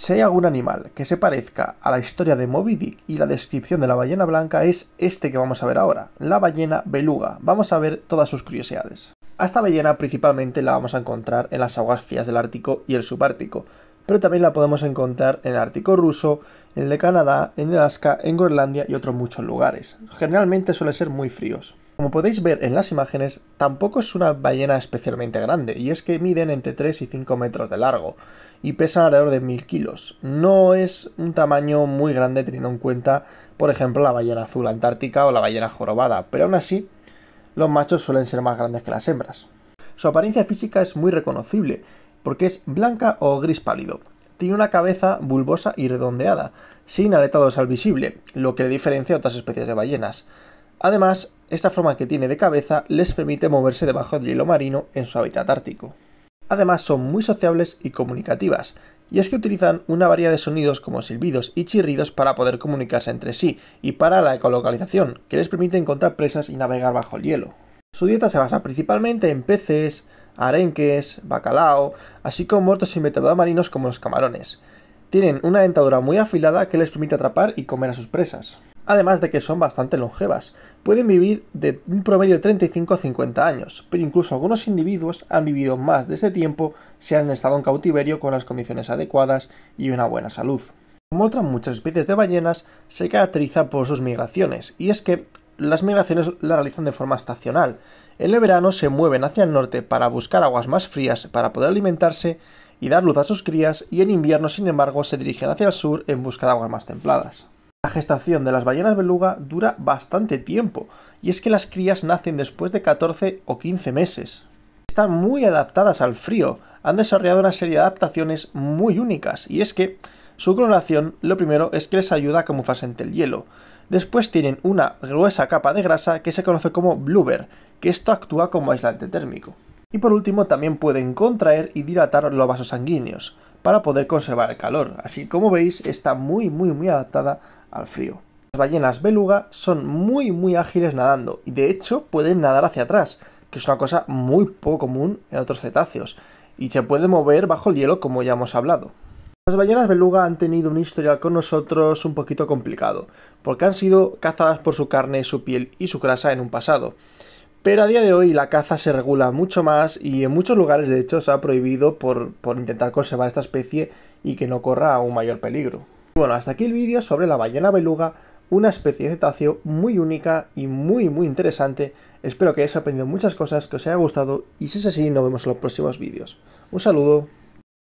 Si hay algún animal que se parezca a la historia de Moby Dick y la descripción de la ballena blanca es este que vamos a ver ahora, la ballena beluga. Vamos a ver todas sus curiosidades. A esta ballena principalmente la vamos a encontrar en las aguas frías del Ártico y el subártico, pero también la podemos encontrar en el Ártico ruso, en el de Canadá, en Alaska, en Groenlandia y otros muchos lugares. Generalmente suele ser muy fríos. Como podéis ver en las imágenes, tampoco es una ballena especialmente grande, y es que miden entre 3 y 5 metros de largo, y pesan alrededor de 1000 kilos. No es un tamaño muy grande teniendo en cuenta, por ejemplo, la ballena azul antártica o la ballena jorobada, pero aún así, los machos suelen ser más grandes que las hembras. Su apariencia física es muy reconocible, porque es blanca o gris pálido. Tiene una cabeza bulbosa y redondeada, sin aletados al visible, lo que le diferencia a otras especies de ballenas. Además, esta forma que tiene de cabeza les permite moverse debajo del hielo marino en su hábitat ártico. Además, son muy sociables y comunicativas, y es que utilizan una variedad de sonidos como silbidos y chirridos para poder comunicarse entre sí y para la ecolocalización, que les permite encontrar presas y navegar bajo el hielo. Su dieta se basa principalmente en peces, arenques, bacalao, así como muertos invertebrados marinos como los camarones. Tienen una dentadura muy afilada que les permite atrapar y comer a sus presas además de que son bastante longevas. Pueden vivir de un promedio de 35 a 50 años, pero incluso algunos individuos han vivido más de ese tiempo si han estado en cautiverio con las condiciones adecuadas y una buena salud. Como otras muchas especies de ballenas, se caracteriza por sus migraciones, y es que las migraciones las realizan de forma estacional. En el verano se mueven hacia el norte para buscar aguas más frías para poder alimentarse y dar luz a sus crías, y en invierno, sin embargo, se dirigen hacia el sur en busca de aguas más templadas gestación de las ballenas beluga dura bastante tiempo, y es que las crías nacen después de 14 o 15 meses. Están muy adaptadas al frío, han desarrollado una serie de adaptaciones muy únicas, y es que su coloración lo primero es que les ayuda a camuflarse ante el hielo. Después tienen una gruesa capa de grasa que se conoce como blubber, que esto actúa como aislante térmico. Y por último también pueden contraer y dilatar los vasos sanguíneos para poder conservar el calor. Así como veis, está muy, muy, muy adaptada al frío. Las ballenas beluga son muy, muy ágiles nadando y de hecho pueden nadar hacia atrás, que es una cosa muy poco común en otros cetáceos, y se puede mover bajo el hielo como ya hemos hablado. Las ballenas beluga han tenido un historia con nosotros un poquito complicado, porque han sido cazadas por su carne, su piel y su grasa en un pasado. Pero a día de hoy la caza se regula mucho más y en muchos lugares de hecho se ha prohibido por, intentar conservar esta especie y que no corra un mayor peligro. Bueno, hasta aquí el vídeo sobre la ballena beluga, una especie de cetáceo muy única y muy muy interesante. Espero que hayáis aprendido muchas cosas, que os haya gustado y si es así nos vemos en los próximos vídeos. Un saludo.